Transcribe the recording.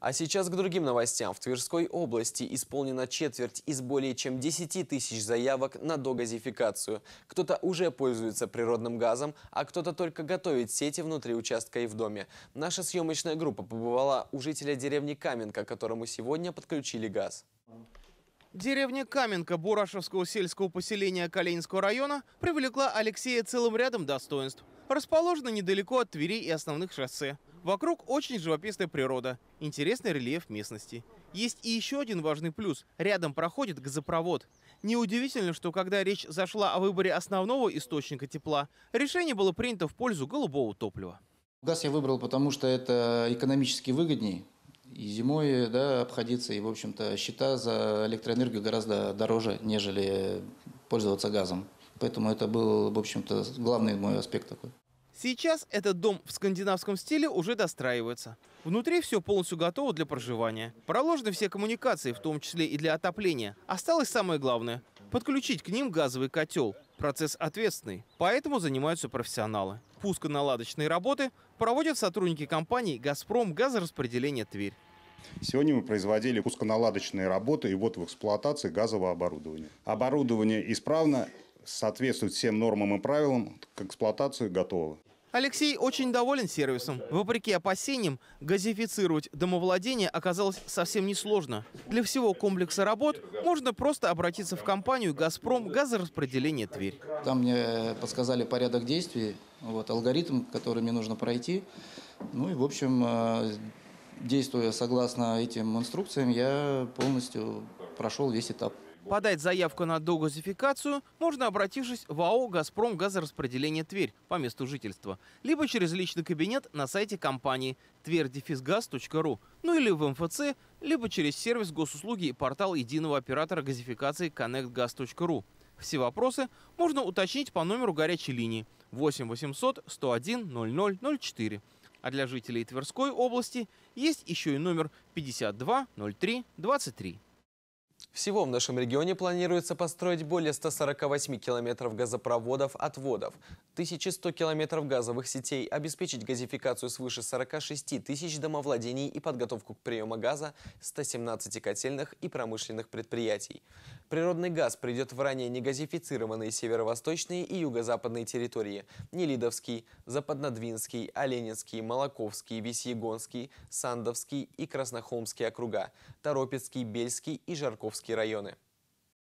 А сейчас к другим новостям. В Тверской области исполнена четверть из более чем 10 тысяч заявок на догазификацию. Кто-то уже пользуется природным газом, а кто-то только готовит сети внутри участка и в доме. Наша съемочная группа побывала у жителя деревни Каменка, которому сегодня подключили газ. Деревня Каменка Бурашевского сельского поселения Калининского района привлекла Алексея целым рядом достоинств – Расположена недалеко от Твери и основных шоссе. Вокруг очень живописная природа, интересный рельеф местности. Есть и еще один важный плюс. Рядом проходит газопровод. Неудивительно, что когда речь зашла о выборе основного источника тепла, решение было принято в пользу голубого топлива. Газ я выбрал, потому что это экономически выгоднее. И зимой да, обходиться, и, в общем-то, счета за электроэнергию гораздо дороже, нежели пользоваться газом. Поэтому это был, в общем-то, главный мой аспект такой. Сейчас этот дом в скандинавском стиле уже достраивается. Внутри все полностью готово для проживания. Проложены все коммуникации, в том числе и для отопления. Осталось самое главное – подключить к ним газовый котел. Процесс ответственный, поэтому занимаются профессионалы. Пусконаладочные работы проводят сотрудники компании «Газпром газораспределение Тверь». Сегодня мы производили пусконаладочные работы и вот в эксплуатации газового оборудования. Оборудование исправно, соответствует всем нормам и правилам, к эксплуатации готовы. Алексей очень доволен сервисом. Вопреки опасениям, газифицировать домовладение оказалось совсем несложно. Для всего комплекса работ можно просто обратиться в компанию «Газпром» газораспределение Тверь. Там мне подсказали порядок действий, вот, алгоритм, который мне нужно пройти. Ну и, в общем, э, действуя согласно этим инструкциям, я полностью прошел весь этап. Подать заявку на догазификацию можно, обратившись в АО «Газпром газораспределение Тверь» по месту жительства, либо через личный кабинет на сайте компании твердефизгаз.ру, ну или в МФЦ, либо через сервис госуслуги и портал единого оператора газификации connectgaz.ru. Все вопросы можно уточнить по номеру горячей линии 8 800 101 0004. А для жителей Тверской области есть еще и номер 520323. Всего в нашем регионе планируется построить более 148 километров газопроводов отводов, 1100 километров газовых сетей, обеспечить газификацию свыше 46 тысяч домовладений и подготовку к приему газа 117 котельных и промышленных предприятий. Природный газ придет в ранее негазифицированные северо-восточные и юго-западные территории – Нелидовский, Западнодвинский, Оленинский, Молоковский, Весьегонский, Сандовский и Краснохолмский округа, Торопецкий, Бельский и Жарковский районы.